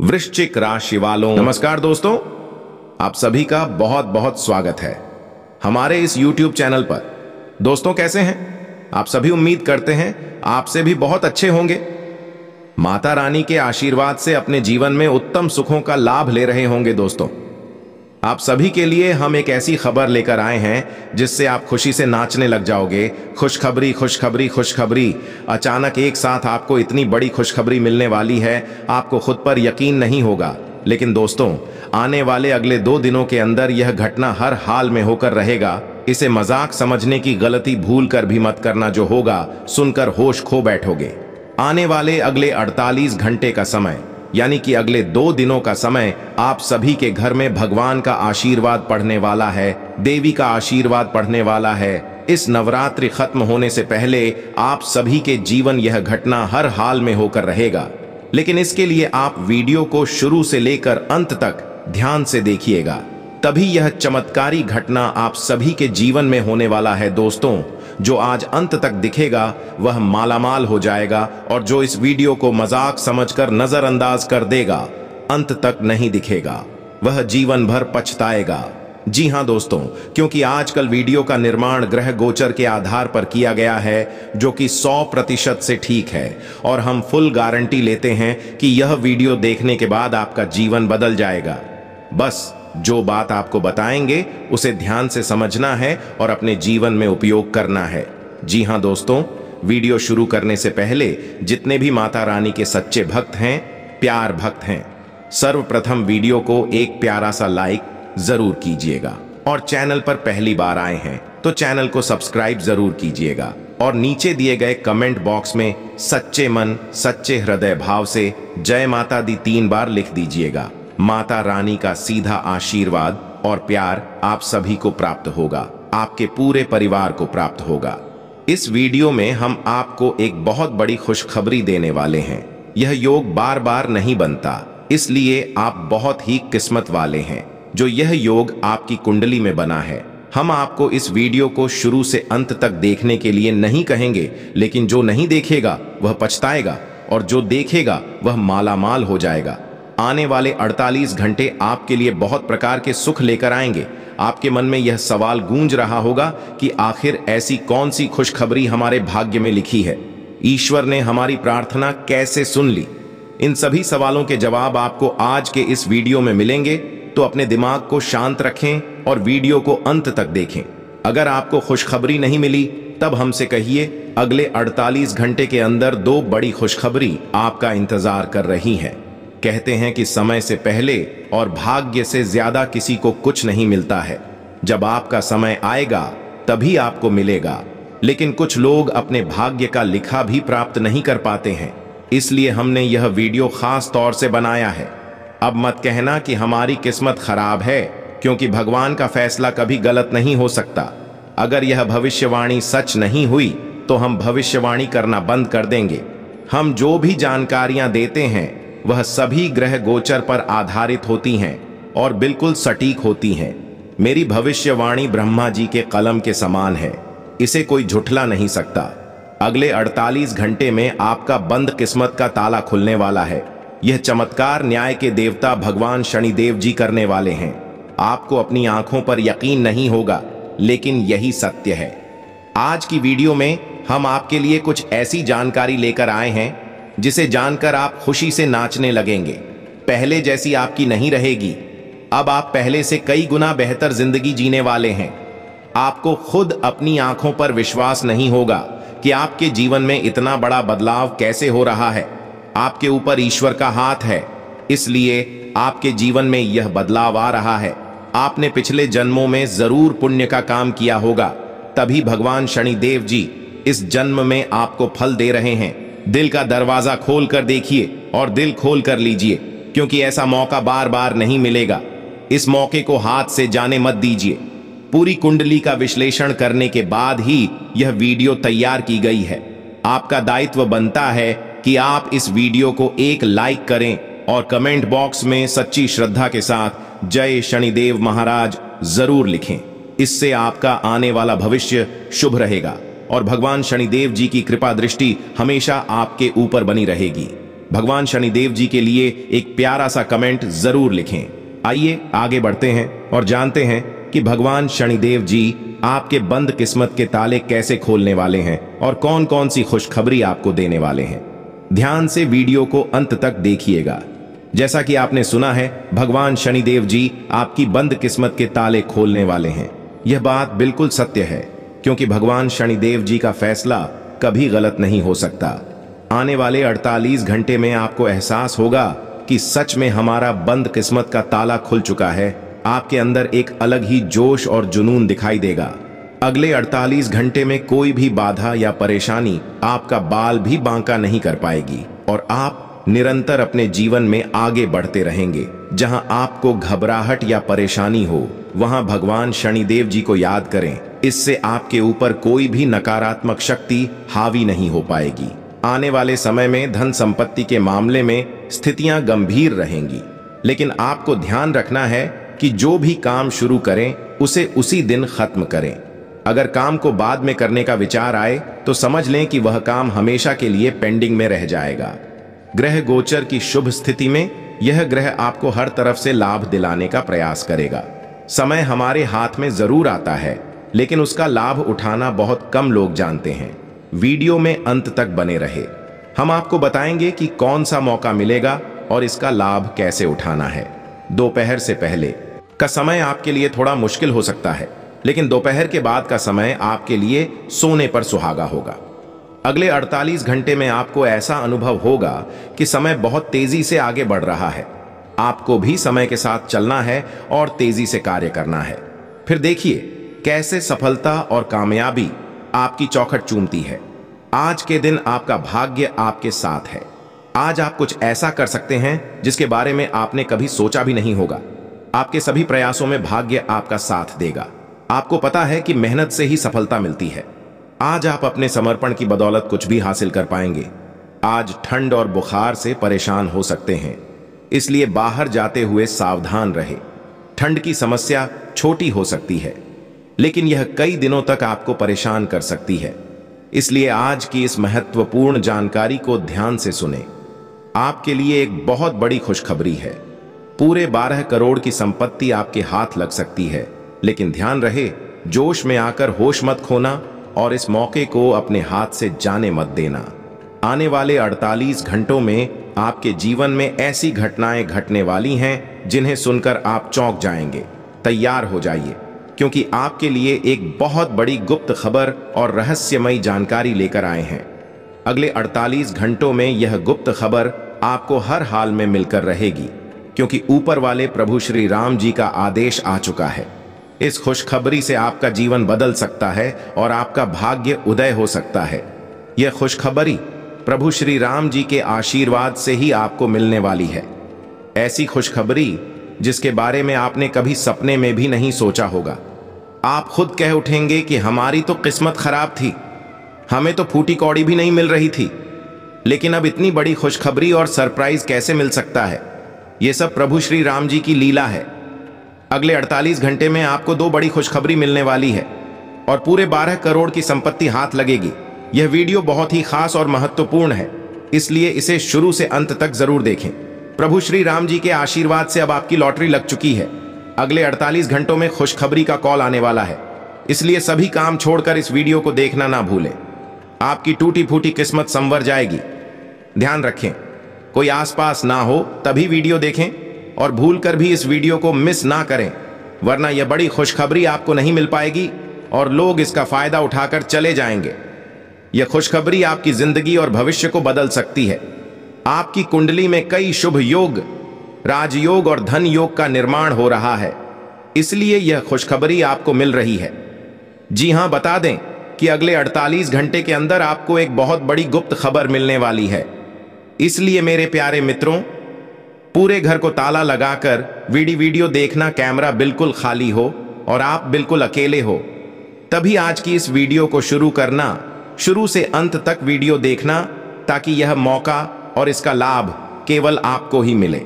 वृश्चिक राशि वालों नमस्कार दोस्तों आप सभी का बहुत बहुत स्वागत है हमारे इस YouTube चैनल पर दोस्तों कैसे हैं आप सभी उम्मीद करते हैं आपसे भी बहुत अच्छे होंगे माता रानी के आशीर्वाद से अपने जीवन में उत्तम सुखों का लाभ ले रहे होंगे दोस्तों आप सभी के लिए हम एक ऐसी खबर लेकर आए हैं जिससे आप खुशी से नाचने लग जाओगे खुशखबरी खुशखबरी खुशखबरी अचानक एक साथ आपको इतनी बड़ी खुशखबरी मिलने वाली है आपको खुद पर यकीन नहीं होगा लेकिन दोस्तों आने वाले अगले दो दिनों के अंदर यह घटना हर हाल में होकर रहेगा इसे मजाक समझने की गलती भूल कर भी मत करना जो होगा सुनकर होश खो बैठोगे आने वाले अगले अड़तालीस घंटे का समय यानी कि अगले दो दिनों का समय आप सभी के घर में भगवान का आशीर्वाद पढ़ने वाला है देवी का आशीर्वाद पढ़ने वाला है इस नवरात्रि खत्म होने से पहले आप सभी के जीवन यह घटना हर हाल में होकर रहेगा लेकिन इसके लिए आप वीडियो को शुरू से लेकर अंत तक ध्यान से देखिएगा तभी यह चमत्कारी घटना आप सभी के जीवन में होने वाला है दोस्तों जो आज अंत तक दिखेगा वह मालामाल हो जाएगा और जो इस वीडियो को मजाक समझकर नजरअंदाज कर देगा अंत तक नहीं दिखेगा वह जीवन भर पछताएगा जी हाँ दोस्तों क्योंकि आजकल वीडियो का निर्माण ग्रह गोचर के आधार पर किया गया है जो कि 100 प्रतिशत से ठीक है और हम फुल गारंटी लेते हैं कि यह वीडियो देखने के बाद आपका जीवन बदल जाएगा बस जो बात आपको बताएंगे उसे ध्यान से समझना है और अपने जीवन में उपयोग करना है जी हाँ दोस्तों वीडियो शुरू करने से पहले जितने भी माता रानी के सच्चे भक्त हैं प्यार भक्त हैं सर्वप्रथम वीडियो को एक प्यारा सा लाइक जरूर कीजिएगा और चैनल पर पहली बार आए हैं तो चैनल को सब्सक्राइब जरूर कीजिएगा और नीचे दिए गए कमेंट बॉक्स में सच्चे मन सच्चे हृदय भाव से जय माता दी तीन बार लिख दीजिएगा माता रानी का सीधा आशीर्वाद और प्यार आप सभी को प्राप्त होगा आपके पूरे परिवार को प्राप्त होगा इस वीडियो में हम आपको एक बहुत बड़ी खुशखबरी देने वाले हैं यह योग बार बार नहीं बनता इसलिए आप बहुत ही किस्मत वाले हैं जो यह योग आपकी कुंडली में बना है हम आपको इस वीडियो को शुरू से अंत तक देखने के लिए नहीं कहेंगे लेकिन जो नहीं देखेगा वह पछताएगा और जो देखेगा वह मालामाल हो जाएगा आने वाले 48 घंटे आपके लिए बहुत प्रकार के सुख लेकर आएंगे आपके मन में यह सवाल गूंज रहा होगा कि आखिर ऐसी कौन सी खुशखबरी हमारे भाग्य में लिखी है ईश्वर ने हमारी प्रार्थना कैसे सुन ली इन सभी सवालों के जवाब आपको आज के इस वीडियो में मिलेंगे तो अपने दिमाग को शांत रखें और वीडियो को अंत तक देखें अगर आपको खुशखबरी नहीं मिली तब हमसे कहिए अगले 48 घंटे के अंदर दो बड़ी खुशखबरी आपका इंतजार कर रही हैं कहते हैं कि समय से पहले और भाग्य से ज्यादा किसी को कुछ नहीं मिलता है जब आपका समय आएगा तभी आपको मिलेगा लेकिन कुछ लोग अपने भाग्य का लिखा भी प्राप्त नहीं कर पाते हैं इसलिए हमने यह वीडियो खास तौर से बनाया है अब मत कहना कि हमारी किस्मत खराब है क्योंकि भगवान का फैसला कभी गलत नहीं हो सकता अगर यह भविष्यवाणी सच नहीं हुई तो हम भविष्यवाणी करना बंद कर देंगे हम जो भी जानकारियां देते हैं वह सभी ग्रह गोचर पर आधारित होती हैं और बिल्कुल सटीक होती हैं मेरी भविष्यवाणी ब्रह्मा जी के कलम के समान है इसे कोई झुठला नहीं सकता अगले 48 घंटे में आपका बंद किस्मत का ताला खुलने वाला है यह चमत्कार न्याय के देवता भगवान शनिदेव जी करने वाले हैं आपको अपनी आंखों पर यकीन नहीं होगा लेकिन यही सत्य है आज की वीडियो में हम आपके लिए कुछ ऐसी जानकारी लेकर आए हैं जिसे जानकर आप खुशी से नाचने लगेंगे पहले जैसी आपकी नहीं रहेगी अब आप पहले से कई गुना बेहतर जिंदगी जीने वाले हैं आपको खुद अपनी आंखों पर विश्वास नहीं होगा कि आपके जीवन में इतना बड़ा बदलाव कैसे हो रहा है आपके ऊपर ईश्वर का हाथ है इसलिए आपके जीवन में यह बदलाव आ रहा है आपने पिछले जन्मों में जरूर पुण्य का काम किया होगा तभी भगवान शनिदेव जी इस जन्म में आपको फल दे रहे हैं दिल का दरवाजा खोल कर देखिए और दिल खोल कर लीजिए क्योंकि ऐसा मौका बार बार नहीं मिलेगा इस मौके को हाथ से जाने मत दीजिए पूरी कुंडली का विश्लेषण करने के बाद ही यह वीडियो तैयार की गई है आपका दायित्व बनता है कि आप इस वीडियो को एक लाइक करें और कमेंट बॉक्स में सच्ची श्रद्धा के साथ जय शनिदेव महाराज जरूर लिखें इससे आपका आने वाला भविष्य शुभ रहेगा और भगवान शनिदेव जी की कृपा दृष्टि हमेशा आपके ऊपर बनी रहेगी भगवान शनिदेव जी के लिए एक प्यारा सा कमेंट जरूर लिखें आइए आगे बढ़ते हैं और जानते हैं कि भगवान शनिदेव जी आपके बंद किस्मत के ताले कैसे खोलने वाले हैं और कौन कौन सी खुशखबरी आपको देने वाले हैं ध्यान से वीडियो को अंत तक देखिएगा जैसा कि आपने सुना है भगवान शनिदेव जी आपकी बंद किस्मत के ताले खोलने वाले हैं यह बात बिल्कुल सत्य है क्योंकि भगवान शनिदेव जी का फैसला कभी गलत नहीं हो सकता आने वाले 48 घंटे में आपको एहसास होगा कि सच में हमारा बंद किस्मत का ताला खुल चुका है आपके अंदर एक अलग ही जोश और जुनून दिखाई देगा अगले 48 घंटे में कोई भी बाधा या परेशानी आपका बाल भी बांका नहीं कर पाएगी और आप निरंतर अपने जीवन में आगे बढ़ते रहेंगे जहां आपको घबराहट या परेशानी हो वहां भगवान शनिदेव जी को याद करें इससे आपके ऊपर कोई भी नकारात्मक शक्ति हावी नहीं हो पाएगी आने वाले समय में धन संपत्ति के मामले में स्थितियां गंभीर रहेंगी लेकिन आपको ध्यान रखना है कि जो भी काम शुरू करें उसे उसी दिन खत्म करें अगर काम को बाद में करने का विचार आए तो समझ लें कि वह काम हमेशा के लिए पेंडिंग में रह जाएगा ग्रह गोचर की शुभ स्थिति में यह ग्रह आपको हर तरफ से लाभ दिलाने का प्रयास करेगा समय हमारे हाथ में जरूर आता है लेकिन उसका लाभ उठाना बहुत कम लोग जानते हैं वीडियो में अंत तक बने रहे हम आपको बताएंगे कि कौन सा मौका मिलेगा और इसका लाभ कैसे उठाना है दोपहर से पहले का समय आपके लिए थोड़ा मुश्किल हो सकता है लेकिन दोपहर के बाद का समय आपके लिए सोने पर सुहागा होगा अगले 48 घंटे में आपको ऐसा अनुभव होगा कि समय बहुत तेजी से आगे बढ़ रहा है आपको भी समय के साथ चलना है और तेजी से कार्य करना है फिर देखिए कैसे सफलता और कामयाबी आपकी चौखट चूमती है आज के दिन आपका भाग्य आपके साथ है आज आप कुछ ऐसा कर सकते हैं जिसके बारे में आपने कभी सोचा भी नहीं होगा आपके सभी प्रयासों में भाग्य आपका साथ देगा आपको पता है कि मेहनत से ही सफलता मिलती है आज आप अपने समर्पण की बदौलत कुछ भी हासिल कर पाएंगे आज ठंड और बुखार से परेशान हो सकते हैं इसलिए बाहर जाते हुए सावधान रहे ठंड की समस्या छोटी हो सकती है लेकिन यह कई दिनों तक आपको परेशान कर सकती है इसलिए आज की इस महत्वपूर्ण जानकारी को ध्यान से सुने आपके लिए एक बहुत बड़ी खुशखबरी है पूरे 12 करोड़ की संपत्ति आपके हाथ लग सकती है लेकिन ध्यान रहे जोश में आकर होश मत खोना और इस मौके को अपने हाथ से जाने मत देना आने वाले 48 घंटों में आपके जीवन में ऐसी घटनाएं घटने वाली हैं जिन्हें सुनकर आप चौंक जाएंगे तैयार हो जाइए क्योंकि आपके लिए एक बहुत बड़ी गुप्त खबर और रहस्यमयी जानकारी लेकर आए हैं अगले 48 घंटों में यह गुप्त खबर आपको हर हाल में मिलकर रहेगी क्योंकि ऊपर वाले प्रभु श्री राम जी का आदेश आ चुका है इस खुशखबरी से आपका जीवन बदल सकता है और आपका भाग्य उदय हो सकता है यह खुशखबरी प्रभु श्री राम जी के आशीर्वाद से ही आपको मिलने वाली है ऐसी खुशखबरी जिसके बारे में आपने कभी सपने में भी नहीं सोचा होगा आप खुद कह उठेंगे कि हमारी तो किस्मत खराब थी हमें तो फूटी कौड़ी भी नहीं मिल रही थी लेकिन अब इतनी बड़ी खुशखबरी और सरप्राइज कैसे मिल सकता है ये सब प्रभु श्री राम जी की लीला है अगले 48 घंटे में आपको दो बड़ी खुशखबरी मिलने वाली है और पूरे 12 करोड़ की संपत्ति हाथ लगेगी यह वीडियो बहुत ही खास और महत्वपूर्ण है इसलिए इसे शुरू से अंत तक जरूर देखें प्रभु श्री राम जी के आशीर्वाद से अब आपकी लॉटरी लग चुकी है अगले 48 घंटों में खुशखबरी का कॉल आने वाला है इसलिए सभी काम छोड़कर इस वीडियो को देखना ना भूलें आपकी टूटी फूटी किस्मत संवर जाएगी ध्यान रखें कोई आसपास ना हो तभी वीडियो देखें और भूलकर भी इस वीडियो को मिस ना करें वरना यह बड़ी खुशखबरी आपको नहीं मिल पाएगी और लोग इसका फायदा उठाकर चले जाएंगे यह खुशखबरी आपकी जिंदगी और भविष्य को बदल सकती है आपकी कुंडली में कई शुभ योग राजयोग और धन योग का निर्माण हो रहा है इसलिए यह खुशखबरी आपको मिल रही है जी हां बता दें कि अगले 48 घंटे के अंदर आपको एक बहुत बड़ी गुप्त खबर मिलने वाली है इसलिए मेरे प्यारे मित्रों पूरे घर को ताला लगाकर वीडी वीडियो देखना कैमरा बिल्कुल खाली हो और आप बिल्कुल अकेले हो तभी आज की इस वीडियो को शुरू करना शुरू से अंत तक वीडियो देखना ताकि यह मौका और इसका लाभ केवल आपको ही मिले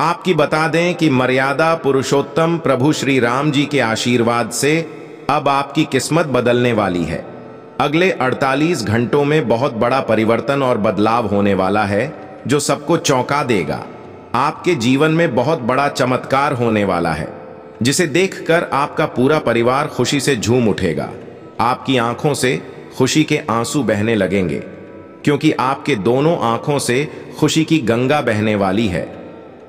आपकी बता दें कि मर्यादा पुरुषोत्तम प्रभु श्री राम जी के आशीर्वाद से अब आपकी किस्मत बदलने वाली है अगले 48 घंटों में बहुत बड़ा परिवर्तन और बदलाव होने वाला है जो सबको चौंका देगा आपके जीवन में बहुत बड़ा चमत्कार होने वाला है जिसे देखकर आपका पूरा परिवार खुशी से झूम उठेगा आपकी आंखों से खुशी के आंसू बहने लगेंगे क्योंकि आपके दोनों आंखों से खुशी की गंगा बहने वाली है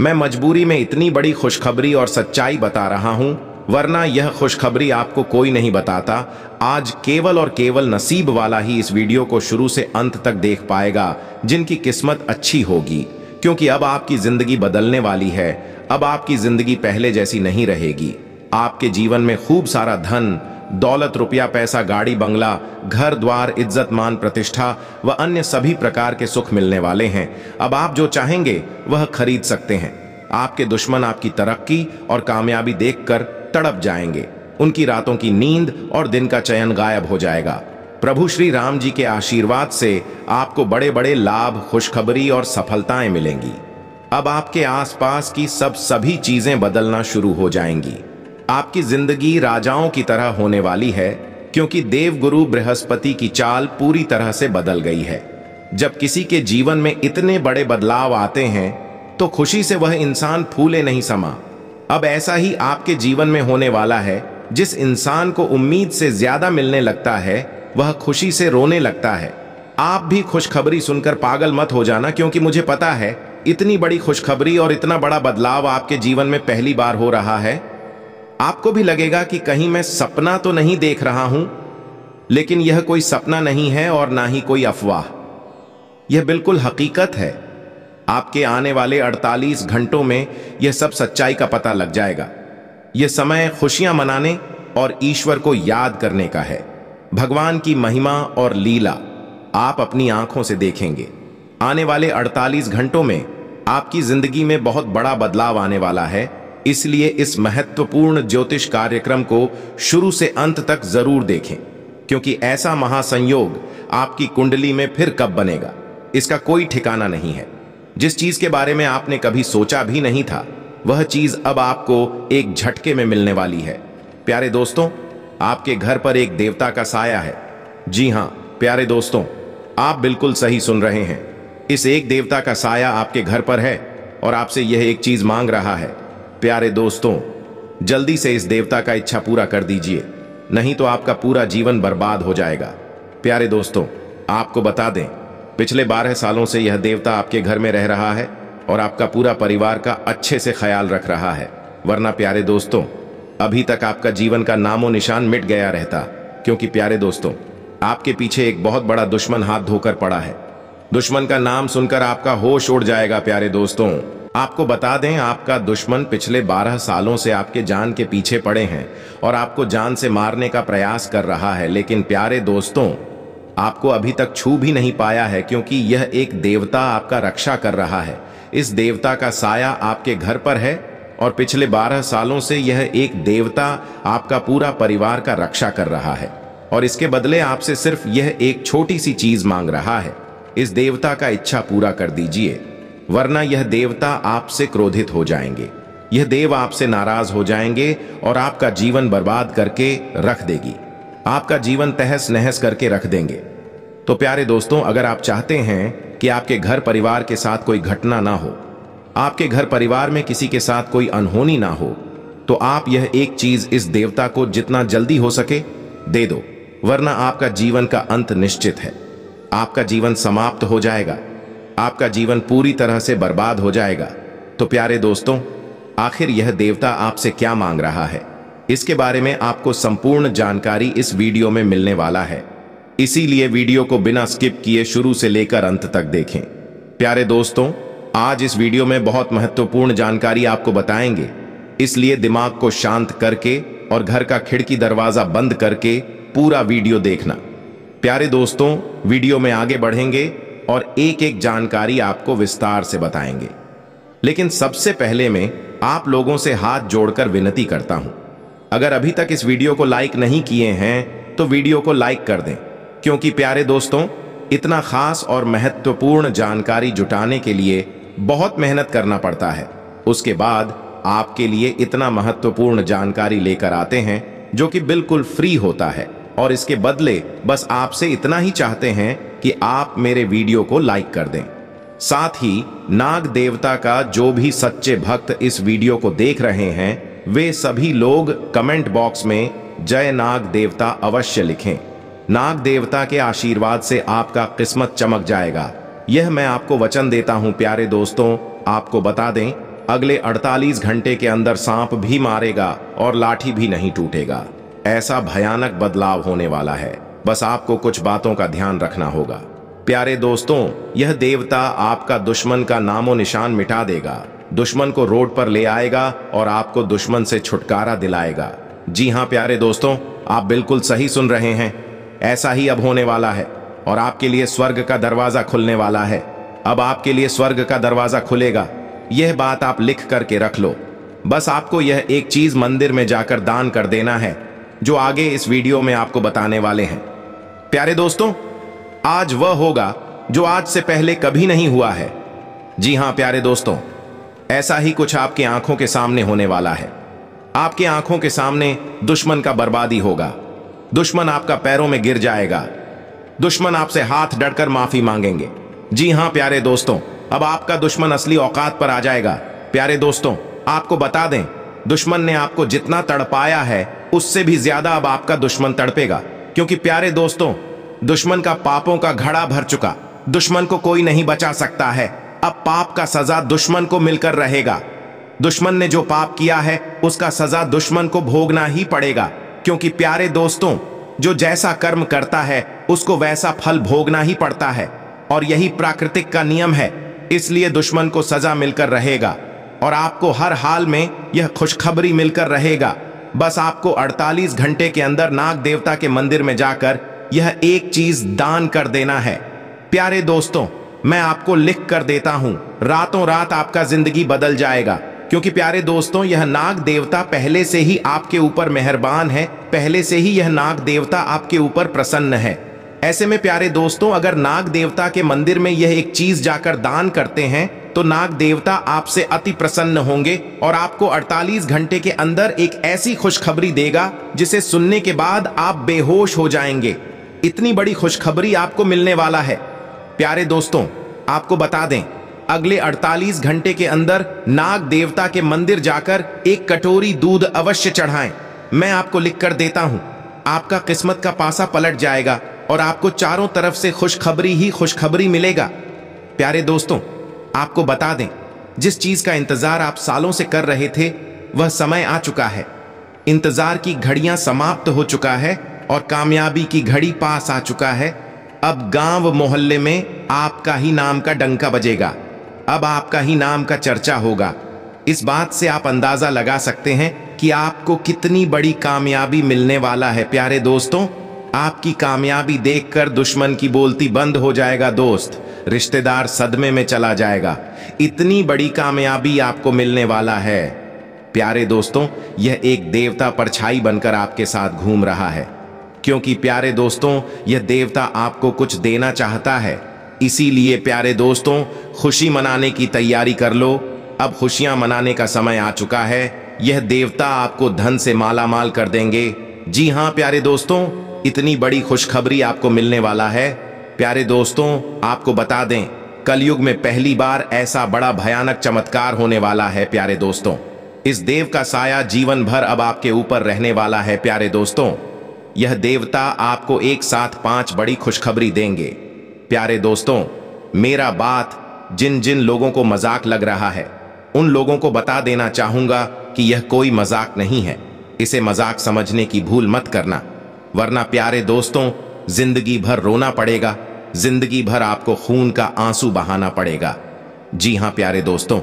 मैं मजबूरी में इतनी बड़ी खुशखबरी और सच्चाई बता रहा हूं वरना यह खुशखबरी आपको कोई नहीं बताता आज केवल और केवल नसीब वाला ही इस वीडियो को शुरू से अंत तक देख पाएगा जिनकी किस्मत अच्छी होगी क्योंकि अब आपकी जिंदगी बदलने वाली है अब आपकी जिंदगी पहले जैसी नहीं रहेगी आपके जीवन में खूब सारा धन दौलत रुपया पैसा गाड़ी बंगला घर द्वार इज्जत मान प्रतिष्ठा व अन्य सभी प्रकार के सुख मिलने वाले हैं अब आप जो चाहेंगे वह खरीद सकते हैं आपके दुश्मन आपकी तरक्की और कामयाबी देखकर तड़प जाएंगे उनकी रातों की नींद और दिन का चयन गायब हो जाएगा प्रभु श्री राम जी के आशीर्वाद से आपको बड़े बड़े लाभ खुशखबरी और सफलताएं मिलेंगी अब आपके आसपास की सब सभी चीजें बदलना शुरू हो जाएंगी आपकी जिंदगी राजाओं की तरह होने वाली है क्योंकि देवगुरु बृहस्पति की चाल पूरी तरह से बदल गई है जब किसी के जीवन में इतने बड़े बदलाव आते हैं तो खुशी से वह इंसान फूले नहीं समा अब ऐसा ही आपके जीवन में होने वाला है जिस इंसान को उम्मीद से ज्यादा मिलने लगता है वह खुशी से रोने लगता है आप भी खुशखबरी सुनकर पागल मत हो जाना क्योंकि मुझे पता है इतनी बड़ी खुशखबरी और इतना बड़ा बदलाव आपके जीवन में पहली बार हो रहा है आपको भी लगेगा कि कहीं मैं सपना तो नहीं देख रहा हूं लेकिन यह कोई सपना नहीं है और ना ही कोई अफवाह यह बिल्कुल हकीकत है आपके आने वाले 48 घंटों में यह सब सच्चाई का पता लग जाएगा यह समय खुशियां मनाने और ईश्वर को याद करने का है भगवान की महिमा और लीला आप अपनी आंखों से देखेंगे आने वाले 48 घंटों में आपकी जिंदगी में बहुत बड़ा बदलाव आने वाला है इसलिए इस महत्वपूर्ण ज्योतिष कार्यक्रम को शुरू से अंत तक जरूर देखें क्योंकि ऐसा महासंयोग आपकी कुंडली में फिर कब बनेगा इसका कोई ठिकाना नहीं है जिस चीज के बारे में आपने कभी सोचा भी नहीं था वह चीज अब आपको एक झटके में मिलने वाली है प्यारे दोस्तों आपके घर पर एक देवता का साया है जी हां प्यारे दोस्तों आप बिल्कुल सही सुन रहे हैं इस एक देवता का साया आपके घर पर है और आपसे यह एक चीज मांग रहा है प्यारे दोस्तों जल्दी से इस देवता का इच्छा पूरा कर दीजिए नहीं तो आपका पूरा जीवन बर्बाद हो जाएगा प्यारे दोस्तों आपको बता दें पिछले बारह सालों से यह देवता आपके घर में रह रहा है और आपका पूरा परिवार का अच्छे से ख्याल रख रहा है वरना प्यारे दोस्तों अभी तक आपका जीवन का नामो निशान मिट गया रहता क्योंकि प्यारे दोस्तों आपके पीछे एक बहुत बड़ा दुश्मन हाथ धोकर पड़ा है दुश्मन का नाम सुनकर आपका होश उड़ जाएगा प्यारे दोस्तों आपको बता दें आपका दुश्मन पिछले 12 सालों से आपके जान के पीछे पड़े हैं और आपको जान से मारने का प्रयास कर रहा है लेकिन प्यारे दोस्तों आपको अभी तक छू भी नहीं पाया है क्योंकि यह एक देवता आपका रक्षा कर रहा है इस देवता का साया आपके घर पर है और पिछले 12 सालों से यह एक देवता आपका पूरा परिवार का रक्षा कर रहा है और इसके बदले आपसे सिर्फ यह एक छोटी सी चीज मांग रहा है इस देवता का इच्छा पूरा कर दीजिए वरना यह देवता आपसे क्रोधित हो जाएंगे यह देव आपसे नाराज हो जाएंगे और आपका जीवन बर्बाद करके रख देगी आपका जीवन तहस नहस करके रख देंगे तो प्यारे दोस्तों अगर आप चाहते हैं कि आपके घर परिवार के साथ कोई घटना ना हो आपके घर परिवार में किसी के साथ कोई अनहोनी ना हो तो आप यह एक चीज इस देवता को जितना जल्दी हो सके दे दो वरना आपका जीवन का अंत निश्चित है आपका जीवन समाप्त हो जाएगा आपका जीवन पूरी तरह से बर्बाद हो जाएगा तो प्यारे दोस्तों आखिर यह देवता आपसे क्या मांग रहा है इसके बारे में आपको संपूर्ण जानकारी इस वीडियो में मिलने वाला है इसीलिए वीडियो को बिना स्किप किए शुरू से लेकर अंत तक देखें प्यारे दोस्तों आज इस वीडियो में बहुत महत्वपूर्ण जानकारी आपको बताएंगे इसलिए दिमाग को शांत करके और घर का खिड़की दरवाजा बंद करके पूरा वीडियो देखना प्यारे दोस्तों वीडियो में आगे बढ़ेंगे और एक एक जानकारी आपको विस्तार से बताएंगे लेकिन सबसे पहले मैं आप लोगों से हाथ जोड़कर विनती करता हूं अगर अभी तक इस वीडियो को लाइक नहीं किए हैं तो वीडियो को लाइक कर दें क्योंकि प्यारे दोस्तों इतना खास और महत्वपूर्ण जानकारी जुटाने के लिए बहुत मेहनत करना पड़ता है उसके बाद आपके लिए इतना महत्वपूर्ण जानकारी लेकर आते हैं जो कि बिल्कुल फ्री होता है और इसके बदले बस आपसे इतना ही चाहते हैं कि आप मेरे वीडियो को लाइक कर दें साथ ही नाग देवता का जो भी सच्चे भक्त इस वीडियो को देख रहे हैं वे सभी लोग कमेंट बॉक्स में जय नाग देवता अवश्य लिखें नाग देवता के आशीर्वाद से आपका किस्मत चमक जाएगा यह मैं आपको वचन देता हूं प्यारे दोस्तों आपको बता दें अगले 48 घंटे के अंदर सांप भी मारेगा और लाठी भी नहीं टूटेगा ऐसा भयानक बदलाव होने वाला है बस आपको कुछ बातों का ध्यान रखना होगा प्यारे दोस्तों यह देवता आपका दुश्मन का नामो निशान मिटा देगा दुश्मन को रोड पर ले आएगा और आपको दुश्मन से छुटकारा दिलाएगा जी हाँ प्यारे दोस्तों आप बिल्कुल सही सुन रहे हैं ऐसा ही अब होने वाला है और आपके लिए स्वर्ग का दरवाजा खुलने वाला है अब आपके लिए स्वर्ग का दरवाजा खुलेगा यह बात आप लिख करके रख लो बस आपको यह एक चीज मंदिर में जाकर दान कर देना है जो आगे इस वीडियो में आपको बताने वाले हैं प्यारे दोस्तों आज वह होगा जो आज से पहले कभी नहीं हुआ है जी हाँ प्यारे दोस्तों ऐसा ही कुछ आपके आंखों के सामने होने वाला है आपके आंखों के सामने दुश्मन का बर्बादी होगा दुश्मन आपका पैरों में गिर जाएगा दुश्मन आपसे हाथ डटकर माफी मांगेंगे जी हाँ प्यारे दोस्तों अब आपका दुश्मन असली औकात पर आ जाएगा प्यारे दोस्तों आपको बता दें दुश्मन ने आपको जितना तड़पाया है उससे भी ज्यादा अब आपका दुश्मन तड़पेगा क्योंकि प्यारे दोस्तों दुश्मन का पापों का घड़ा भर चुका दुश्मन को कोई नहीं बचा सकता है अब पाप का सजा दुश्मन को मिलकर रहेगा दुश्मन ने जो पाप किया है उसका सजा दुश्मन को भोगना ही पड़ेगा क्योंकि प्यारे दोस्तों जो जैसा कर्म करता है उसको वैसा फल भोगना ही पड़ता है और यही प्राकृतिक का नियम है इसलिए दुश्मन को सजा मिलकर रहेगा और आपको हर हाल में यह खुशखबरी मिलकर रहेगा बस आपको 48 घंटे के अंदर नाग देवता के मंदिर में जाकर यह एक चीज दान कर देना है प्यारे दोस्तों मैं आपको लिख कर देता हूं रातों रात आपका जिंदगी बदल जाएगा क्योंकि प्यारे दोस्तों यह नाग देवता पहले से ही आपके ऊपर मेहरबान है पहले से ही यह नाग देवता आपके ऊपर प्रसन्न है ऐसे में प्यारे दोस्तों अगर नाग देवता के मंदिर में यह एक चीज जाकर दान करते हैं तो नाग देवता आपसे अति प्रसन्न होंगे और आपको 48 घंटे के अंदर एक ऐसी खुशखबरी देगा जिसे सुनने के बाद आप बेहोश हो जाएंगे इतनी बड़ी खुशखबरी आपको मिलने वाला है प्यारे दोस्तों आपको बता दें अगले 48 घंटे के अंदर नाग देवता के मंदिर जाकर एक कटोरी दूध अवश्य चढ़ाएं मैं आपको लिख कर देता हूं आपका किस्मत का पासा पलट जाएगा और आपको चारों तरफ से खुशखबरी ही खुशखबरी मिलेगा प्यारे दोस्तों आपको बता दें जिस चीज़ का इंतज़ार आप सालों से कर रहे थे वह समय आ चुका है इंतज़ार की घड़ियां समाप्त हो चुका है और कामयाबी की घड़ी पास आ चुका है अब गांव मोहल्ले में आपका ही नाम का डंका बजेगा अब आपका ही नाम का चर्चा होगा इस बात से आप अंदाज़ा लगा सकते हैं कि आपको कितनी बड़ी कामयाबी मिलने वाला है प्यारे दोस्तों आपकी कामयाबी देखकर दुश्मन की बोलती बंद हो जाएगा दोस्त रिश्तेदार सदमे में चला जाएगा इतनी बड़ी कामयाबी आपको मिलने वाला है प्यारे दोस्तों यह एक देवता परछाई बनकर आपके साथ घूम रहा है क्योंकि प्यारे दोस्तों यह देवता आपको कुछ देना चाहता है इसीलिए प्यारे दोस्तों खुशी मनाने की तैयारी कर लो अब खुशियां मनाने का समय आ चुका है यह देवता आपको धन से माला माल कर देंगे जी हाँ प्यारे दोस्तों इतनी बड़ी खुशखबरी आपको मिलने वाला है प्यारे दोस्तों आपको बता दें कलयुग में पहली बार ऐसा बड़ा भयानक चमत्कार होने वाला है प्यारे दोस्तों इस देव का साया जीवन भर अब आपके ऊपर रहने वाला है प्यारे दोस्तों यह देवता आपको एक साथ पांच बड़ी खुशखबरी देंगे प्यारे दोस्तों मेरा बात जिन जिन लोगों को मजाक लग रहा है उन लोगों को बता देना चाहूंगा कि यह कोई मजाक नहीं है इसे मजाक समझने की भूल मत करना वरना प्यारे दोस्तों जिंदगी भर रोना पड़ेगा जिंदगी भर आपको खून का आंसू बहाना पड़ेगा जी हां प्यारे दोस्तों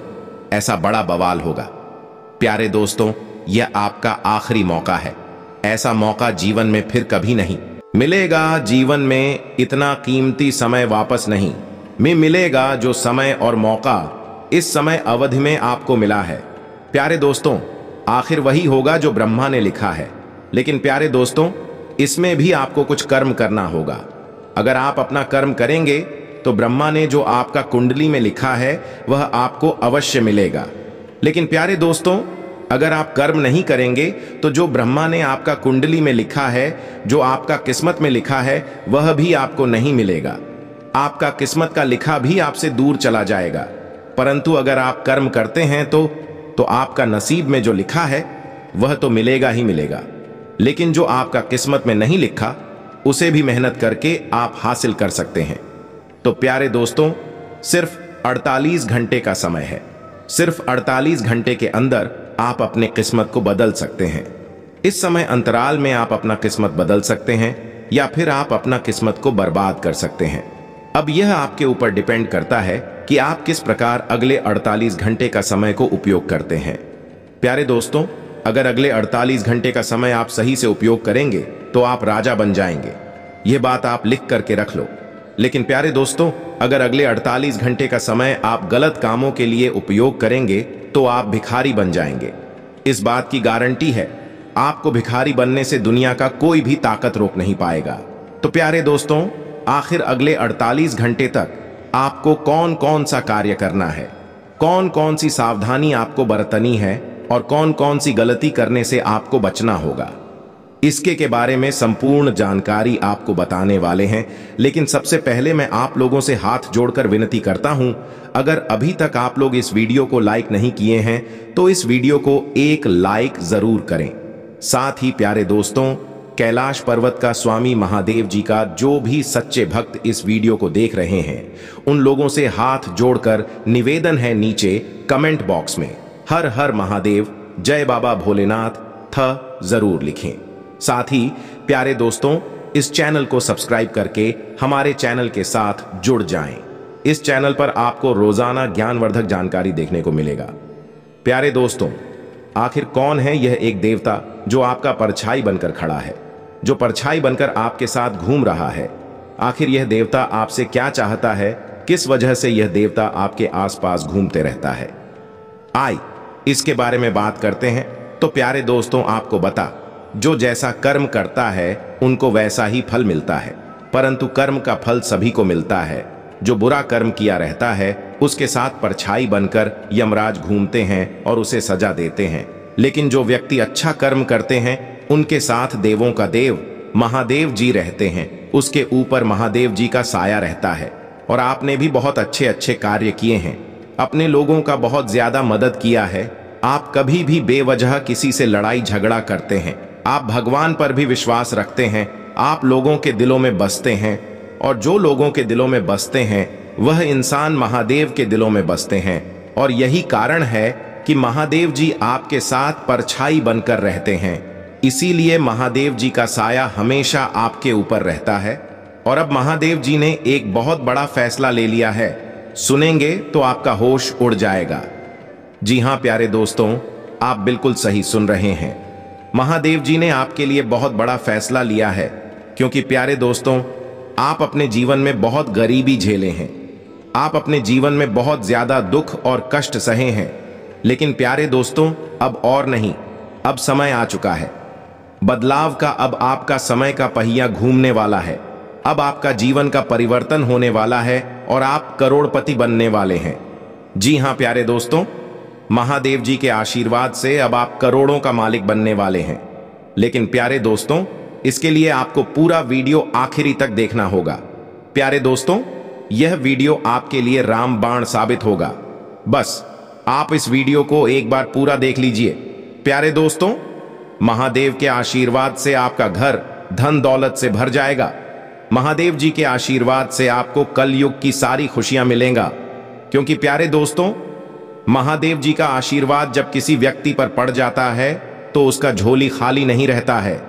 ऐसा बड़ा बवाल होगा प्यारे दोस्तों यह आपका आखिरी मौका है ऐसा मौका जीवन में फिर कभी नहीं मिलेगा जीवन में इतना कीमती समय वापस नहीं में मिलेगा जो समय और मौका इस समय अवधि में आपको मिला है प्यारे दोस्तों आखिर वही होगा जो ब्रह्मा ने लिखा है लेकिन प्यारे दोस्तों इसमें भी आपको कुछ कर्म करना होगा अगर आप अपना कर्म करेंगे तो ब्रह्मा ने जो आपका कुंडली में लिखा है वह आपको अवश्य मिलेगा लेकिन प्यारे दोस्तों अगर आप कर्म नहीं करेंगे तो जो ब्रह्मा ने आपका कुंडली में लिखा है जो आपका किस्मत में लिखा है वह भी आपको नहीं मिलेगा आपका किस्मत का लिखा भी आपसे दूर चला जाएगा परंतु अगर आप कर्म करते हैं तो तो आपका नसीब में जो लिखा है वह तो मिलेगा ही मिलेगा लेकिन जो आपका किस्मत में नहीं लिखा उसे भी मेहनत करके आप हासिल कर सकते हैं तो प्यारे दोस्तों सिर्फ 48 घंटे का समय है सिर्फ 48 घंटे के अंदर आप अपने किस्मत को बदल सकते हैं इस समय अंतराल में आप अपना किस्मत बदल सकते हैं या फिर आप अपना किस्मत को बर्बाद कर सकते हैं अब यह आपके ऊपर डिपेंड करता है कि आप किस प्रकार अगले 48 घंटे का समय को उपयोग करते हैं प्यारे दोस्तों अगर अगले 48 घंटे का समय आप सही से उपयोग करेंगे तो आप राजा बन जाएंगे ये बात आप लिख करके रख लो लेकिन प्यारे दोस्तों अगर अगले 48 घंटे का समय आप गलत कामों के लिए उपयोग करेंगे तो आप भिखारी बन जाएंगे इस बात की गारंटी है आपको भिखारी बनने से दुनिया का कोई भी ताकत रोक नहीं पाएगा तो प्यारे दोस्तों आखिर अगले 48 घंटे तक आपको कौन कौन सा कार्य करना है कौन कौन सी सावधानी आपको बरतनी है और कौन कौन सी गलती करने से आपको बचना होगा इसके के बारे में संपूर्ण जानकारी आपको बताने वाले हैं लेकिन सबसे पहले मैं आप लोगों से हाथ जोड़कर विनती करता हूं अगर अभी तक आप लोग इस वीडियो को लाइक नहीं किए हैं तो इस वीडियो को एक लाइक जरूर करें साथ ही प्यारे दोस्तों कैलाश पर्वत का स्वामी महादेव जी का जो भी सच्चे भक्त इस वीडियो को देख रहे हैं उन लोगों से हाथ जोड़कर निवेदन है नीचे कमेंट बॉक्स में हर हर महादेव जय बाबा भोलेनाथ थ जरूर लिखें साथ ही प्यारे दोस्तों इस चैनल को सब्सक्राइब करके हमारे चैनल के साथ जुड़ जाएं। इस चैनल पर आपको रोजाना ज्ञानवर्धक जानकारी देखने को मिलेगा प्यारे दोस्तों आखिर कौन है यह एक देवता जो आपका परछाई बनकर खड़ा है जो परछाई बनकर आपके साथ घूम रहा है आखिर यह देवता आपसे क्या चाहता है किस वजह से यह देवता आपके आसपास घूमते रहता है आई इसके बारे में बात करते हैं तो प्यारे दोस्तों आपको बता जो जैसा कर्म करता है उनको वैसा ही फल मिलता है परंतु कर्म का फल सभी को मिलता है जो बुरा कर्म किया रहता है उसके साथ परछाई बनकर यमराज घूमते हैं और उसे सजा देते हैं लेकिन जो व्यक्ति अच्छा कर्म करते हैं उनके साथ देवों का देव महादेव जी रहते हैं उसके ऊपर महादेव जी का साया रहता है और आपने भी बहुत अच्छे अच्छे कार्य किए हैं अपने लोगों का बहुत ज्यादा मदद किया है आप कभी भी बेवजह किसी से लड़ाई झगड़ा करते हैं आप भगवान पर भी विश्वास रखते हैं आप लोगों के दिलों में बसते हैं और जो लोगों के दिलों में बसते हैं वह इंसान महादेव के दिलों में बसते हैं और यही कारण है कि महादेव जी आपके साथ परछाई बनकर रहते हैं इसीलिए महादेव जी का साया हमेशा आपके ऊपर रहता है और अब महादेव जी ने एक बहुत बड़ा फैसला ले लिया है सुनेंगे तो आपका होश उड़ जाएगा जी हां प्यारे दोस्तों आप बिल्कुल सही सुन रहे हैं महादेव जी ने आपके लिए बहुत बड़ा फैसला लिया है क्योंकि प्यारे दोस्तों आप अपने जीवन में बहुत गरीबी झेले हैं आप अपने जीवन में बहुत ज्यादा दुख और कष्ट सहे हैं लेकिन प्यारे दोस्तों अब और नहीं अब समय आ चुका है बदलाव का अब आपका समय का पहिया घूमने वाला है अब आपका जीवन का परिवर्तन होने वाला है और आप करोड़पति बनने वाले हैं जी हां प्यारे दोस्तों महादेव जी के आशीर्वाद से अब आप करोड़ों का मालिक बनने वाले हैं लेकिन प्यारे दोस्तों इसके लिए आपको पूरा वीडियो आखिरी तक देखना होगा प्यारे दोस्तों यह वीडियो आपके लिए रामबाण साबित होगा बस आप इस वीडियो को एक बार पूरा देख लीजिए प्यारे दोस्तों महादेव के आशीर्वाद से आपका घर धन दौलत से भर जाएगा महादेव जी के आशीर्वाद से आपको कलयुग की सारी खुशियां मिलेंगा क्योंकि प्यारे दोस्तों महादेव जी का आशीर्वाद जब किसी व्यक्ति पर पड़ जाता है तो उसका झोली खाली नहीं रहता है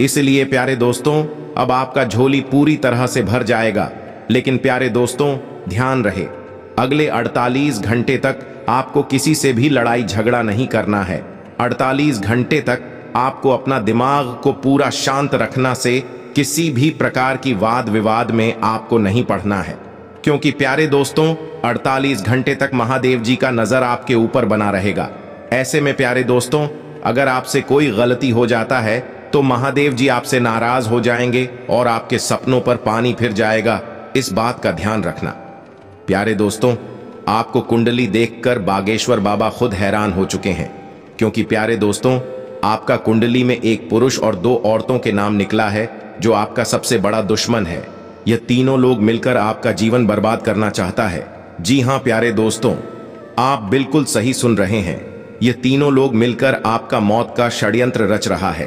इसलिए प्यारे दोस्तों अब आपका झोली पूरी तरह से भर जाएगा लेकिन प्यारे दोस्तों ध्यान रहे अगले 48 घंटे तक आपको किसी से भी लड़ाई झगड़ा नहीं करना है 48 घंटे तक आपको अपना दिमाग को पूरा शांत रखना से किसी भी प्रकार की वाद विवाद में आपको नहीं पढ़ना है क्योंकि प्यारे दोस्तों 48 घंटे तक महादेव जी का नजर आपके ऊपर बना रहेगा ऐसे में प्यारे दोस्तों अगर आपसे कोई गलती हो जाता है तो महादेव जी आपसे नाराज हो जाएंगे और आपके सपनों पर पानी फिर जाएगा इस बात का ध्यान रखना प्यारे दोस्तों आपको कुंडली देखकर बागेश्वर बाबा खुद हैरान हो चुके हैं क्योंकि प्यारे दोस्तों आपका कुंडली में एक पुरुष और दो औरतों के नाम निकला है जो आपका सबसे बड़ा दुश्मन है यह तीनों लोग मिलकर आपका जीवन बर्बाद करना चाहता है जी हाँ प्यारे दोस्तों आप बिल्कुल सही सुन रहे हैं यह तीनों लोग मिलकर आपका मौत का षड्यंत्र रच रहा है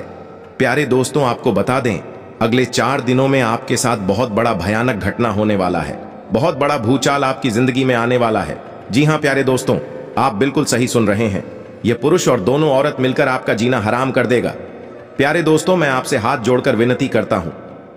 प्यारे दोस्तों आपको बता दें अगले चार दिनों में आपके साथ बहुत बड़ा भयानक घटना होने वाला है बहुत बड़ा भूचाल आपकी जिंदगी में आने वाला है जी हाँ प्यारे दोस्तों आप बिल्कुल सही सुन रहे हैं यह पुरुष और दोनों औरत मिलकर आपका जीना हराम कर देगा प्यारे दोस्तों मैं आपसे हाथ जोड़कर विनती करता हूं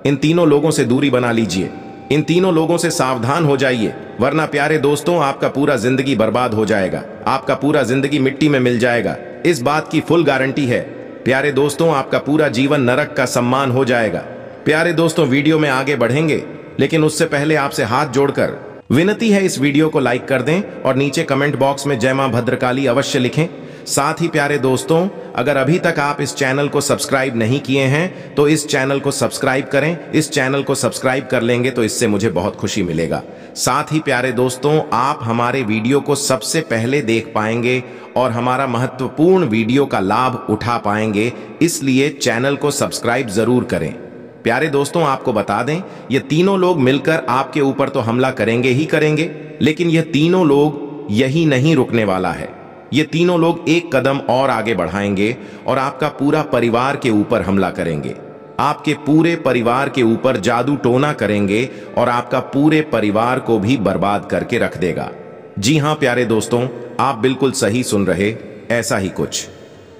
इन तीनों लोगों से दूरी बना लीजिए इन तीनों लोगों से सावधान हो जाइए वरना प्यारे दोस्तों आपका पूरा जिंदगी बर्बाद हो जाएगा आपका पूरा जिंदगी मिट्टी में मिल जाएगा इस बात की फुल गारंटी है प्यारे दोस्तों आपका पूरा जीवन नरक का सम्मान हो जाएगा प्यारे दोस्तों वीडियो में आगे बढ़ेंगे लेकिन उससे पहले आपसे हाथ जोड़कर विनती है इस वीडियो को लाइक कर दें और नीचे कमेंट बॉक्स में जय मां भद्रकाली अवश्य लिखें साथ ही प्यारे दोस्तों अगर अभी तक आप इस चैनल को सब्सक्राइब नहीं किए हैं तो इस चैनल को सब्सक्राइब करें इस चैनल को सब्सक्राइब कर लेंगे तो इससे मुझे बहुत खुशी मिलेगा साथ ही प्यारे दोस्तों आप हमारे वीडियो को सबसे पहले देख पाएंगे और हमारा महत्वपूर्ण वीडियो का लाभ उठा पाएंगे इसलिए चैनल को सब्सक्राइब जरूर करें प्यारे दोस्तों आपको बता दें ये तीनों लोग मिलकर आपके ऊपर तो हमला करेंगे ही करेंगे लेकिन यह तीनों लोग यही नहीं रुकने वाला है ये तीनों लोग एक कदम और आगे बढ़ाएंगे और आपका पूरा परिवार के ऊपर हमला करेंगे आपके पूरे परिवार के ऊपर जादू टोना करेंगे और आपका पूरे परिवार को भी बर्बाद करके रख देगा जी हां प्यारे दोस्तों आप बिल्कुल सही सुन रहे ऐसा ही कुछ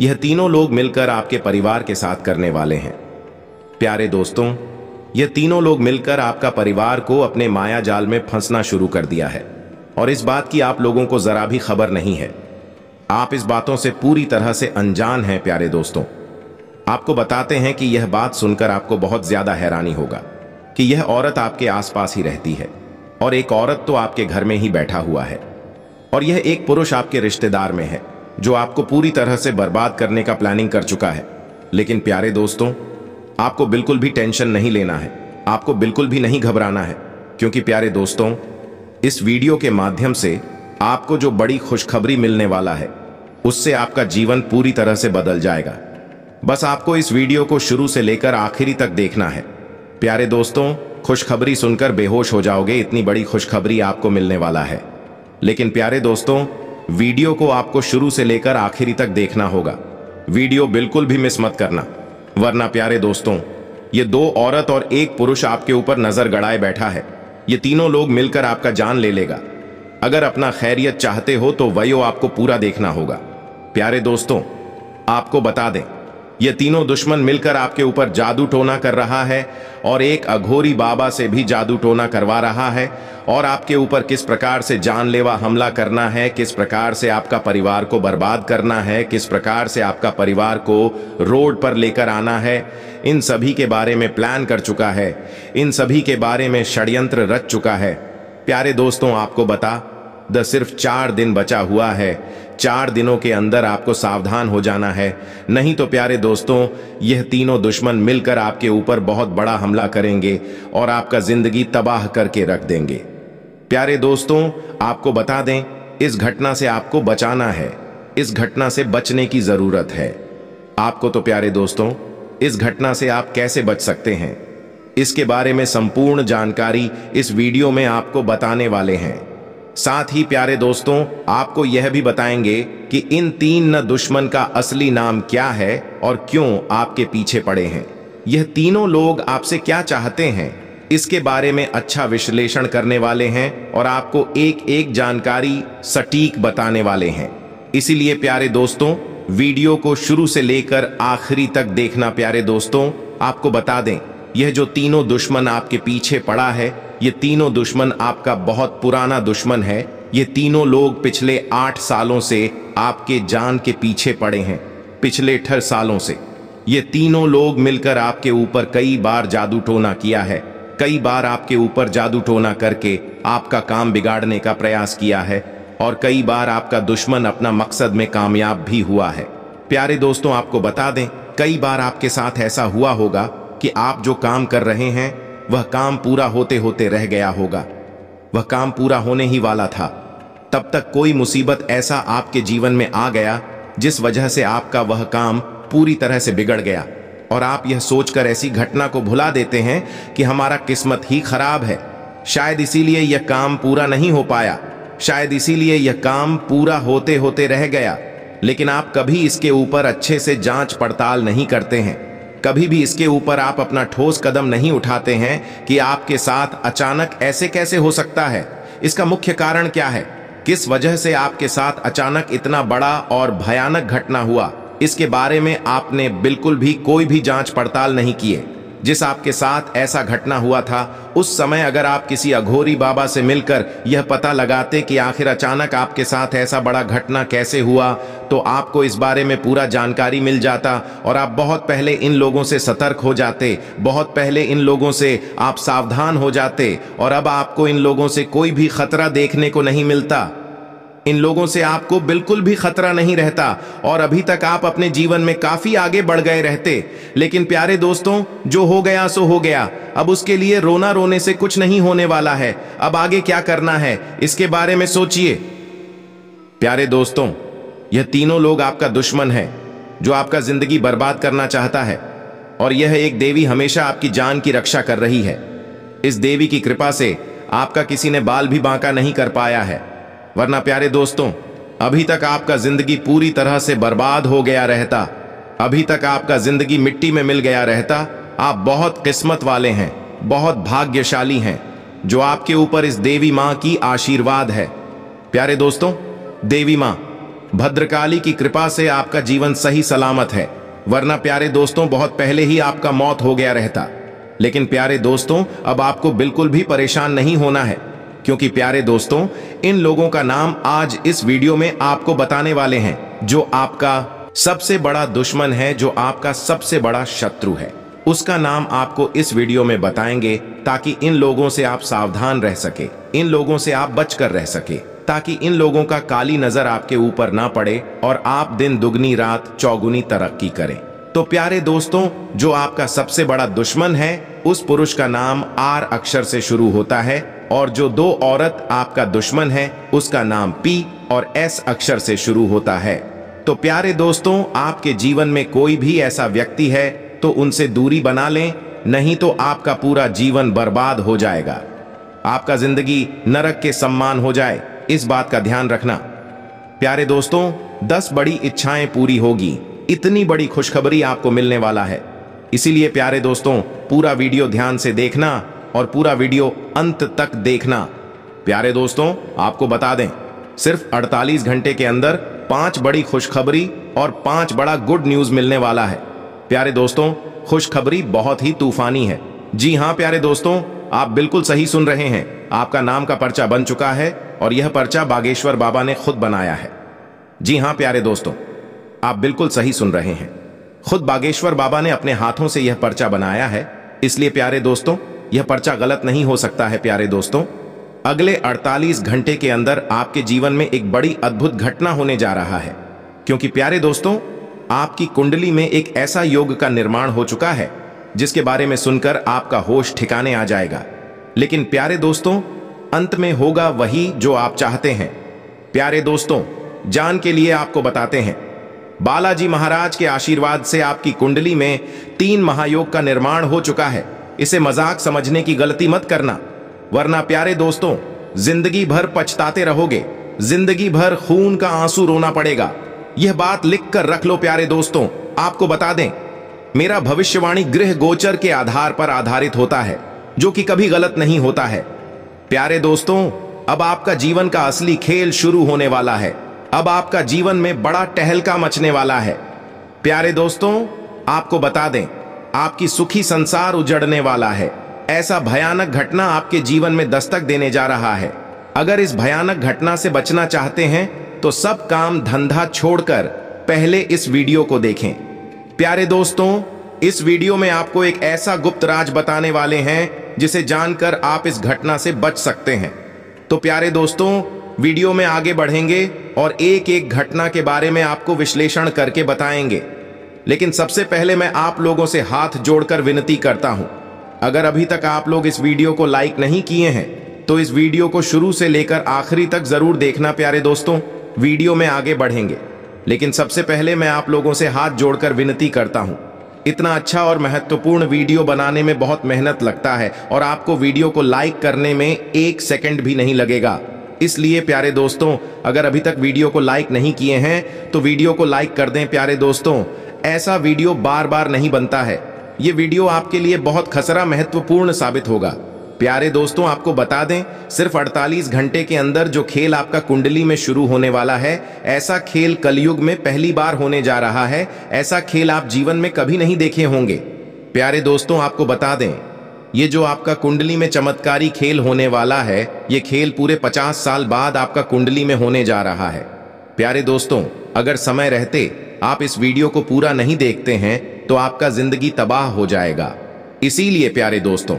यह तीनों लोग मिलकर आपके परिवार के साथ करने वाले हैं प्यारे दोस्तों यह तीनों लोग मिलकर आपका परिवार को अपने माया जाल में फंसना शुरू कर दिया है और इस बात की आप लोगों को जरा भी खबर नहीं है आप इस बातों से पूरी तरह से अनजान हैं प्यारे दोस्तों आपको बताते हैं कि यह बात सुनकर आपको बहुत ज़्यादा हैरानी होगा कि यह औरत आपके आसपास ही रहती है और एक औरत तो आपके घर में ही बैठा हुआ है और यह एक पुरुष आपके रिश्तेदार में है जो आपको पूरी तरह से बर्बाद करने का प्लानिंग कर चुका है लेकिन प्यारे दोस्तों आपको बिल्कुल भी टेंशन नहीं लेना है आपको बिल्कुल भी नहीं घबराना है क्योंकि प्यारे दोस्तों इस वीडियो के माध्यम से आपको जो बड़ी खुशखबरी मिलने वाला है उससे आपका जीवन पूरी तरह से बदल जाएगा बस आपको इस वीडियो को शुरू से लेकर आखिरी तक देखना है प्यारे दोस्तों खुशखबरी सुनकर बेहोश हो जाओगे इतनी बड़ी खुशखबरी आपको मिलने वाला है लेकिन प्यारे दोस्तों वीडियो को आपको शुरू से लेकर आखिरी तक देखना होगा वीडियो बिल्कुल भी मिस मत करना वरना प्यारे दोस्तों ये दो औरत और एक पुरुष आपके ऊपर नजर गड़ाए बैठा है ये तीनों लोग मिलकर आपका जान ले लेगा अगर अपना खैरियत चाहते हो तो वयो आपको पूरा देखना होगा प्यारे दोस्तों आपको बता दें ये तीनों दुश्मन मिलकर आपके ऊपर जादू टोना कर रहा है और एक अघोरी बाबा से भी जादू टोना करवा रहा है और आपके ऊपर किस प्रकार से जानलेवा हमला करना है किस प्रकार से आपका परिवार को बर्बाद करना है किस प्रकार से आपका परिवार को रोड पर लेकर आना है इन सभी के बारे में प्लान कर चुका है इन सभी के बारे में षड्यंत्र रच चुका है प्यारे दोस्तों आपको बता द सिर्फ चार दिन बचा हुआ है चार दिनों के अंदर आपको सावधान हो जाना है नहीं तो प्यारे दोस्तों यह तीनों दुश्मन मिलकर आपके ऊपर बहुत बड़ा हमला करेंगे और आपका जिंदगी तबाह करके रख देंगे प्यारे दोस्तों आपको बता दें इस घटना से आपको बचाना है इस घटना से बचने की जरूरत है आपको तो प्यारे दोस्तों इस घटना से आप कैसे बच सकते हैं इसके बारे में संपूर्ण जानकारी इस वीडियो में आपको बताने वाले हैं साथ ही प्यारे दोस्तों आपको यह भी बताएंगे कि इन तीन न दुश्मन का असली नाम क्या है और क्यों आपके पीछे पड़े हैं यह तीनों लोग आपसे क्या चाहते हैं इसके बारे में अच्छा विश्लेषण करने वाले हैं और आपको एक एक जानकारी सटीक बताने वाले हैं इसीलिए प्यारे दोस्तों वीडियो को शुरू से लेकर आखिरी तक देखना प्यारे दोस्तों आपको बता दें यह जो तीनों दुश्मन आपके पीछे पड़ा है ये तीनों दुश्मन आपका बहुत पुराना दुश्मन है ये तीनों लोग पिछले आठ सालों से आपके जान के पीछे पड़े हैं पिछले ठर सालों से ये तीनों लोग मिलकर आपके ऊपर कई बार जादू टोना किया है कई बार आपके ऊपर जादू टोना करके आपका काम बिगाड़ने का प्रयास किया है और कई बार आपका दुश्मन अपना मकसद में कामयाब भी हुआ है प्यारे दोस्तों आपको बता दें कई बार आपके साथ ऐसा हुआ होगा कि आप जो काम कर रहे हैं वह काम पूरा होते होते रह गया होगा वह काम पूरा होने ही वाला था तब तक कोई मुसीबत ऐसा आपके जीवन में आ गया जिस वजह से आपका वह काम पूरी तरह से बिगड़ गया और आप यह सोचकर ऐसी घटना को भुला देते हैं कि हमारा किस्मत ही खराब है शायद इसीलिए यह काम पूरा नहीं हो पाया शायद इसीलिए यह काम पूरा होते होते रह गया लेकिन आप कभी इसके ऊपर अच्छे से जांच पड़ताल नहीं करते हैं कभी भी इसके ऊपर आप अपना ठोस कदम नहीं उठाते हैं कि आपके साथ अचानक ऐसे कैसे हो सकता है इसका मुख्य कारण क्या है किस वजह से आपके साथ अचानक इतना बड़ा और भयानक घटना हुआ इसके बारे में आपने बिल्कुल भी कोई भी जांच पड़ताल नहीं किए जिस आपके साथ ऐसा घटना हुआ था उस समय अगर आप किसी अघोरी बाबा से मिलकर यह पता लगाते कि आखिर अचानक आपके साथ ऐसा बड़ा घटना कैसे हुआ तो आपको इस बारे में पूरा जानकारी मिल जाता और आप बहुत पहले इन लोगों से सतर्क हो जाते बहुत पहले इन लोगों से आप सावधान हो जाते और अब आपको इन लोगों से कोई भी खतरा देखने को नहीं मिलता इन लोगों से आपको बिल्कुल भी खतरा नहीं रहता और अभी तक आप अपने जीवन में काफी आगे बढ़ गए रहते लेकिन प्यारे दोस्तों जो हो गया सो हो गया अब उसके लिए रोना रोने से कुछ नहीं होने वाला है अब आगे क्या करना है इसके बारे में सोचिए प्यारे दोस्तों यह तीनों लोग आपका दुश्मन है जो आपका जिंदगी बर्बाद करना चाहता है और यह एक देवी हमेशा आपकी जान की रक्षा कर रही है इस देवी की कृपा से आपका किसी ने बाल भी बांका नहीं कर पाया है वरना प्यारे दोस्तों अभी तक आपका जिंदगी पूरी तरह से बर्बाद हो गया रहता अभी तक आपका जिंदगी मिट्टी में मिल गया रहता आप बहुत किस्मत वाले हैं बहुत भाग्यशाली हैं जो आपके ऊपर इस देवी माँ की आशीर्वाद है प्यारे दोस्तों देवी माँ भद्रकाली की कृपा से आपका जीवन सही सलामत है वरना प्यारे दोस्तों बहुत पहले ही आपका मौत हो गया रहता लेकिन प्यारे दोस्तों अब आपको बिल्कुल भी परेशान नहीं होना है क्योंकि प्यारे दोस्तों इन लोगों का नाम आज इस वीडियो में आपको बताने वाले हैं जो आपका सबसे बड़ा दुश्मन है जो आपका सबसे बड़ा शत्रु है उसका नाम आपको इस वीडियो में बताएंगे ताकि इन लोगों से आप सावधान रह सके इन लोगों से आप बचकर रह सके ताकि इन लोगों का काली नजर आपके ऊपर ना पड़े और आप दिन दुगनी रात चौगुनी तरक्की करें तो प्यारे दोस्तों जो आपका सबसे बड़ा दुश्मन है उस पुरुष का नाम आर अक्षर से शुरू होता है और जो दो औरत आपका दुश्मन है उसका नाम पी और एस अक्षर से शुरू होता है तो प्यारे दोस्तों आपके जीवन में कोई भी ऐसा व्यक्ति है तो उनसे दूरी बना लें नहीं तो आपका पूरा जीवन बर्बाद हो जाएगा आपका जिंदगी नरक के सम्मान हो जाए इस बात का ध्यान रखना प्यारे दोस्तों दस बड़ी इच्छाएं पूरी होगी इतनी बड़ी खुशखबरी आपको मिलने वाला है इसीलिए प्यारे दोस्तों पूरा वीडियो ध्यान से देखना और पूरा वीडियो अंत तक देखना प्यारे दोस्तों आपको बता दें सिर्फ 48 घंटे के अंदर पांच बड़ी खुशखबरी और पांच बड़ा गुड न्यूज मिलने वाला है प्यारे दोस्तों खुशखबरी बहुत ही तूफानी है जी हाँ प्यारे दोस्तों आप बिल्कुल सही सुन रहे हैं आपका नाम का पर्चा बन चुका है और यह पर्चा बागेश्वर बाबा ने खुद बनाया है जी हाँ प्यारे दोस्तों आप बिल्कुल सही सुन रहे हैं खुद बागेश्वर बाबा ने अपने हाथों से यह पर्चा बनाया है इसलिए प्यारे दोस्तों यह पर्चा गलत नहीं हो सकता है प्यारे दोस्तों अगले 48 घंटे के अंदर आपके जीवन में एक बड़ी अद्भुत घटना होने जा रहा है क्योंकि प्यारे दोस्तों आपकी कुंडली में एक ऐसा योग का निर्माण हो चुका है जिसके बारे में सुनकर आपका होश ठिकाने आ जाएगा लेकिन प्यारे दोस्तों अंत में होगा वही जो आप चाहते हैं प्यारे दोस्तों जान के लिए आपको बताते हैं बालाजी महाराज के आशीर्वाद से आपकी कुंडली में तीन महायोग का निर्माण हो चुका है इसे मजाक समझने की गलती मत करना वरना प्यारे दोस्तों जिंदगी भर पछताते रहोगे जिंदगी भर खून का आंसू रोना पड़ेगा यह बात लिख कर रख लो प्यारे दोस्तों आपको बता दें मेरा भविष्यवाणी गृह गोचर के आधार पर आधारित होता है जो कि कभी गलत नहीं होता है प्यारे दोस्तों अब आपका जीवन का असली खेल शुरू होने वाला है अब आपका जीवन में बड़ा टहलका मचने वाला है प्यारे दोस्तों आपको बता दें आपकी सुखी संसार उजड़ने वाला है ऐसा भयानक घटना आपके जीवन में दस्तक देने जा रहा है अगर इस भयानक घटना से बचना चाहते हैं तो सब काम धंधा छोड़कर पहले इस वीडियो को देखें प्यारे दोस्तों इस वीडियो में आपको एक ऐसा गुप्त राज बताने वाले हैं जिसे जानकर आप इस घटना से बच सकते हैं तो प्यारे दोस्तों वीडियो में आगे बढ़ेंगे और एक एक घटना के बारे में आपको विश्लेषण करके बताएंगे लेकिन सबसे पहले मैं आप लोगों से हाथ जोड़कर विनती करता हूं अगर अभी तक आप लोग इस वीडियो को लाइक नहीं किए हैं तो इस वीडियो को शुरू से लेकर आखिरी तक जरूर देखना प्यारे दोस्तों वीडियो में आगे बढ़ेंगे लेकिन सबसे पहले मैं आप लोगों से हाथ जोड़कर विनती करता हूं इतना अच्छा और महत्वपूर्ण वीडियो बनाने में बहुत मेहनत लगता है और आपको वीडियो को लाइक करने में एक सेकंड भी नहीं लगेगा इसलिए प्यारे दोस्तों अगर अभी तक वीडियो को लाइक नहीं किए हैं तो वीडियो को लाइक कर दें प्यारे दोस्तों ऐसा वीडियो बार बार नहीं बनता है ये वीडियो आपके लिए बहुत खसरा महत्वपूर्ण साबित होगा प्यारे दोस्तों आपको बता दें सिर्फ 48 घंटे के अंदर जो खेल आपका कुंडली में शुरू होने वाला है ऐसा खेल कलयुग में पहली बार होने जा रहा है ऐसा खेल आप जीवन में कभी नहीं देखे होंगे प्यारे दोस्तों आपको बता दें ये जो आपका कुंडली में चमत्कारी खेल होने वाला है ये खेल पूरे पचास साल बाद आपका कुंडली में होने जा रहा है प्यारे दोस्तों अगर समय रहते आप इस वीडियो को पूरा नहीं देखते हैं तो आपका जिंदगी तबाह हो जाएगा इसीलिए प्यारे दोस्तों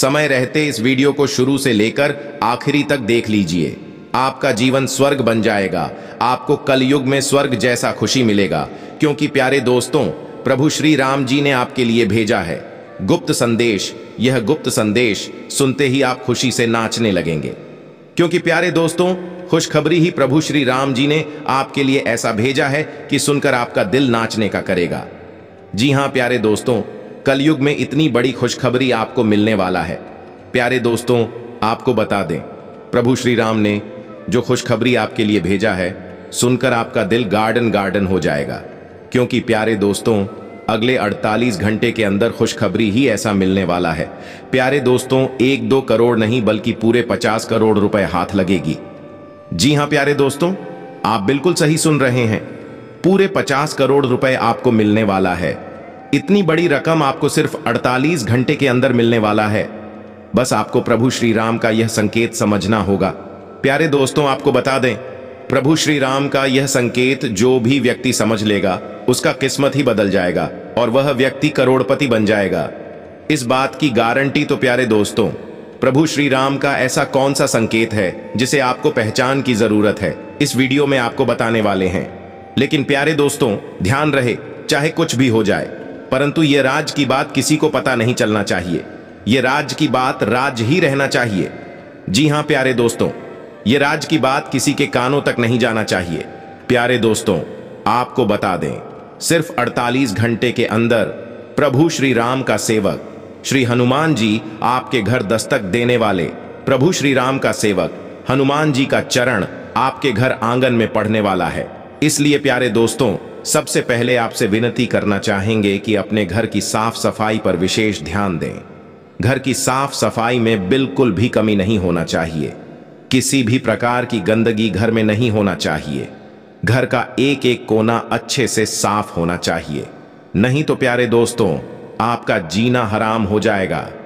समय रहते इस वीडियो को शुरू से लेकर आखिरी तक देख लीजिए आपका जीवन स्वर्ग बन जाएगा आपको कलयुग में स्वर्ग जैसा खुशी मिलेगा क्योंकि प्यारे दोस्तों प्रभु श्री राम जी ने आपके लिए भेजा है गुप्त संदेश यह गुप्त संदेश सुनते ही आप खुशी से नाचने लगेंगे क्योंकि प्यारे दोस्तों खुशखबरी ही प्रभु श्री राम जी ने आपके लिए ऐसा भेजा है कि सुनकर आपका दिल नाचने का करेगा जी हाँ प्यारे दोस्तों कलयुग में इतनी बड़ी खुशखबरी आपको मिलने वाला है प्यारे दोस्तों आपको बता दें प्रभु श्री राम ने जो खुशखबरी आपके लिए भेजा है सुनकर आपका दिल गार्डन गार्डन हो जाएगा क्योंकि प्यारे दोस्तों अगले 48 घंटे के अंदर खुशखबरी ही ऐसा मिलने वाला है प्यारे दोस्तों एक दो करोड़ नहीं बल्कि पूरे 50 करोड़ रुपए हाथ लगेगी जी हां प्यारे दोस्तों आप बिल्कुल सही सुन रहे हैं पूरे 50 करोड़ रुपए आपको मिलने वाला है इतनी बड़ी रकम आपको सिर्फ 48 घंटे के अंदर मिलने वाला है बस आपको प्रभु श्री राम का यह संकेत समझना होगा प्यारे दोस्तों आपको बता दें प्रभु श्री राम का यह संकेत जो भी व्यक्ति समझ लेगा उसका किस्मत ही बदल जाएगा और वह व्यक्ति करोड़पति बन जाएगा इस बात की गारंटी तो प्यारे दोस्तों प्रभु श्री राम का ऐसा कौन सा संकेत है जिसे आपको पहचान की जरूरत है इस वीडियो में आपको बताने वाले हैं लेकिन प्यारे दोस्तों ध्यान रहे चाहे कुछ भी हो जाए परंतु ये राज की बात किसी को पता नहीं चलना चाहिए ये राज की बात राज ही रहना चाहिए जी हाँ प्यारे दोस्तों ये राज की बात किसी के कानों तक नहीं जाना चाहिए प्यारे दोस्तों आपको बता दें सिर्फ 48 घंटे के अंदर प्रभु श्री राम का सेवक श्री हनुमान जी आपके घर दस्तक देने वाले प्रभु श्री राम का सेवक हनुमान जी का चरण आपके घर आंगन में पढ़ने वाला है इसलिए प्यारे दोस्तों सबसे पहले आपसे विनती करना चाहेंगे कि अपने घर की साफ सफाई पर विशेष ध्यान दें घर की साफ सफाई में बिल्कुल भी कमी नहीं होना चाहिए किसी भी प्रकार की गंदगी घर में नहीं होना चाहिए घर का एक एक कोना अच्छे से साफ होना चाहिए नहीं तो प्यारे दोस्तों आपका जीना हराम हो जाएगा